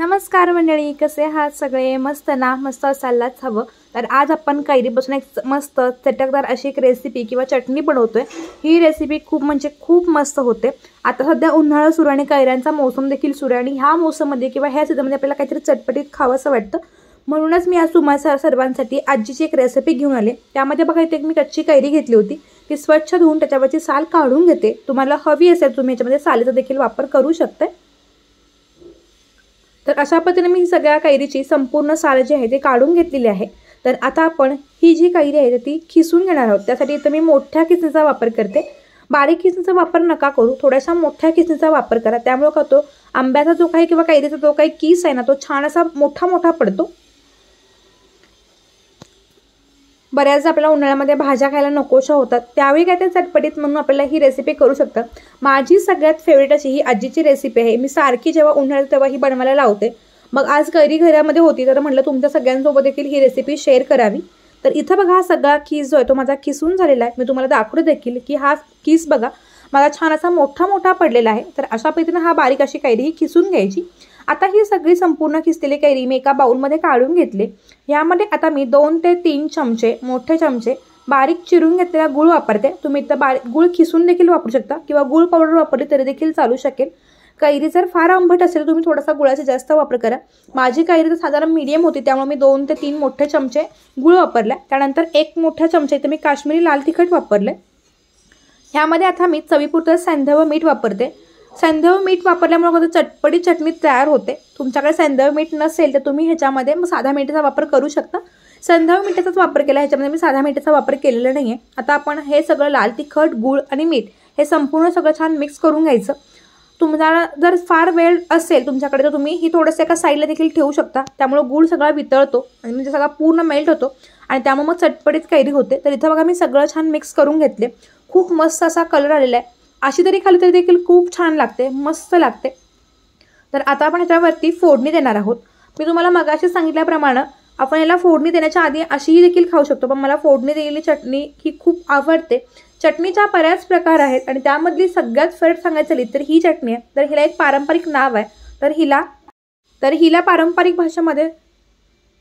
नमस्कार मंडळी कसे आहात सगळे मस्त ना मस्त असायलाच हवं तर आज आपण कैरीपासून एक मस्त चटकदार अशी एक रेसिपी किंवा चटणी बनवतोय ही रेसिपी खूप म्हणजे खूप मस्त होते आता सध्या उन्हाळा सुरू आणि कैऱ्यांचा मोसम देखील सुरू आणि ह्या मोसममध्ये किंवा ह्या सीझनमध्ये आपल्याला काहीतरी चटपटीत खावं असं वाटतं म्हणूनच मी आज तुम्हाला सर्वांसाठी आजीची एक रेसिपी घेऊन आले त्यामध्ये बघा इथे मी कच्ची कैरी घेतली होती ती स्वच्छ धुवून त्याच्यावरची साल काढून घेते तुम्हाला हवी असेल तुम्ही याच्यामध्ये सालीचा देखील वापर करू शकता तर अशा पद्धतीने मी सगळ्या कैरीची संपूर्ण साल जी आहे ते काढून घेतलेली आहे तर आता आपण ही जी कैरी आहे ती खिसून घेणार आहोत त्यासाठी इथं मी मोठ्या खिसणीचा वापर करते बारीक खिसणीचा वापर नका करू थोड्याशा मोठ्या खिसणीचा वापर करा त्यामुळे का तो आंब्याचा जो काही किंवा कैरीचा जो काही किस आहे ना तो छान असा मोठा मोठा पडतो बऱ्याच आपल्याला उन्हाळ्यामध्ये भाज्या खायला नकोशा होतात त्यावेळी काय त्या चटपटीत म्हणून आपल्याला ही रेसिपी करू शकतात माझी सगळ्यात फेवरेट अशी ही आजीची रेसिपी आहे मी सारखी जेव्हा उन्हाळ्यात तेव्हा ही बनवायला लावते मग आज घरी घरामध्ये होती तर म्हटलं तुमच्या सगळ्यांसोबत देखील ही रेसिपी शेअर करावी तर इथं बघा हा सगळा खीस जो आहे तो माझा खिसून झालेला आहे मी तुम्हाला दाखवू देखील की हा खीस बघा मला छान असा मोठा मोठा पडलेला आहे तर अशा पद्धतीनं हा बारीक अशी कैरी ही खिसून घ्यायची आता ही सगळी संपूर्ण खिसलेली कैरी मी एका बाऊलमध्ये काढून घेतले यामध्ये आता मी दोन ते तीन चमचे मोठे चमचे बारीक चिरून घेतलेला गूळ वापरते तुम्ही इथं बारीक गूळ खिसून देखील वापरू शकता किंवा गूळ पावडर वापरली तरी देखील चालू शकेल कैरी जर फार आंबट असेल तुम्ही थोडासा गुळाचा जास्त वापर करा माझी कैरी तर साधारण मीडियम होती त्यामुळे मी दोन ते तीन मोठे चमचे गुळ वापरला त्यानंतर एक मोठ्या चमचे इथं मी काश्मीरी लाल तिखट आहे ह्यामध्ये आता मी चवीपुरतं सैंधव मीठ वापरते सैंधव मीठ वापरल्यामुळे चटपटी चटणी तयार होते तुमच्याकडे सैंधव मीठ नसेल तर तुम्ही ह्याच्यामध्ये मग साधा मिठाचा वापर करू शकता संध्याव मिठाचाच वापर केला ह्याच्यामध्ये मी साधा मिठाचा वापर केलेला नाही आहे आता आपण हे सगळं लाल तिखट गूळ आणि मीठ हे संपूर्ण सगळं छान मिक्स करून घ्यायचं तुम्हाला जर फार वेळ असेल तुमच्याकडे तर तुम्ही ही थोडंसं एका साईडला देखील ठेवू शकता त्यामुळे गूळ सगळा वितळतो आणि म्हणजे सगळा पूर्ण मेल्ट होतो आणि त्यामुळे मग चटपटीत कैरी होते तर इथं बघा मी सगळं छान मिक्स करून घेतले खूप मस्त असा कलर आलेला आहे अशी तरी खाली तरी देखील खूप छान लागते मस्त लागते तर आता आपण ह्याच्यावरती फोडणी देणार आहोत मी तुम्हाला मगाशी सांगितल्याप्रमाणे आपण याला फोडणी देण्याच्या आधी अशीही देखील खाऊ शकतो पण मला फोडणी दिलेली चटणी ही खूप आवडते चटणीच्या बऱ्याच प्रकार आहेत आणि त्यामधली सगळ्यात फरक सांगायचं झाली तर ही चटणी आहे तर हिला एक पारंपरिक नाव आहे तर हिला तर हिला पारंपरिक भाषेमध्ये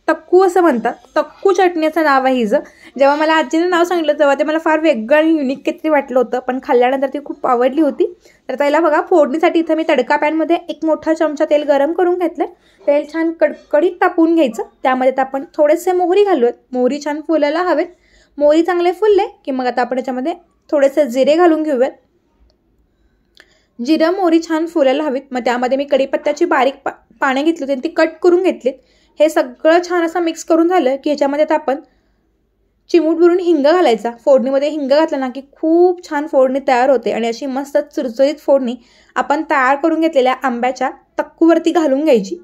तक्कू असं म्हणतात तक्कू चटणीचं नाव आहे हिचं जेव्हा मला आजीनं नाव सांगितलं तेव्हा ते मला फार वेगळं आणि युनिक काहीतरी वाटलं होतं पण खाल्ल्यानंतर ती खूप आवडली होती तर त्याला बघा फोडणीसाठी इथं मी तडका पॅनमध्ये एक मोठा चमचा तेल गरम करून घेतलं तेल छान कडकडीत तापून घ्यायचं त्यामध्ये तर आपण थोडेसे मोहरी घालूयात मोहरी छान फुलायला हवेत मोहरी चांगले फुलले की मग आता आपण याच्यामध्ये थोडेसे जिरे घालून घेऊयात जिरं मोहरी छान फुलायला हवीत मग त्यामध्ये मी कढीपत्त्याची बारीक पा पाने घेतली होती ती कट करून घेतलीत हे सगळं छान असं मिक्स करून झालं की ह्याच्यामध्ये आता आपण चिमूट भरून हिंग घालायचा फोडणीमध्ये हिंग घातला ना की खूप छान फोडणी तयार होते आणि अशी मस्त चुरचुरीत फोडणी आपण तयार करून घेतलेल्या आंब्याच्या तक्कूवरती घालून घ्यायची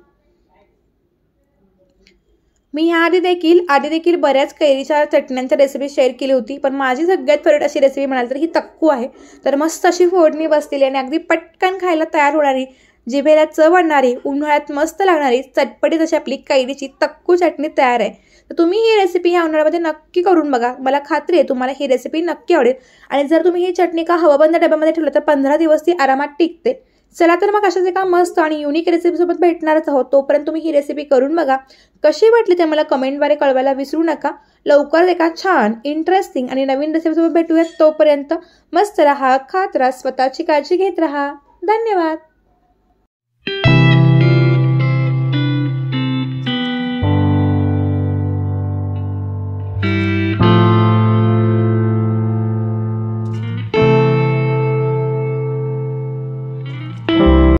मी ह्याआधी देखील आधी देखील बऱ्याच कैरीच्या चटण्यांच्या रेसिपी शेअर केली होती पण माझी सगळ्यात फेवरेट अशी रेसिपी म्हणाल तर ही तक्कू आहे तर मस्त अशी फोडणी बसतील आणि अगदी पटकन खायला तयार होणारी जिभेला चव आणणारी उन्हाळ्यात मस्त लागणारी चटपटी जशी आपली कैरीची तक्कू चटणी तयार आहे तर तुम्ही ही रेसिपी ह्या उन्हाळ्यामध्ये नक्की करून बघा मला खात्री आहे तुम्हाला ही रेसिपी नक्की आवडेल आणि जर तुम्ही ही चटणी का हवाबंद डब्यामध्ये ठेवलं तर पंधरा दिवस ती आरामात टिकते चला तर मग अशाच एका मस्त आणि युनिक रेसिपीसोबत भेटणारच आहोत तोपर्यंत तुम्ही ही रेसिपी करून बघा कशी वाटली ते मला कमेंटद्वारे कळवायला विसरू नका लवकरच एका छान इंटरेस्टिंग आणि नवीन रेसिपीसोबत भेटूयात तोपर्यंत मस्त राहा खात राहा स्वतःची काळजी घेत राहा धन्यवाद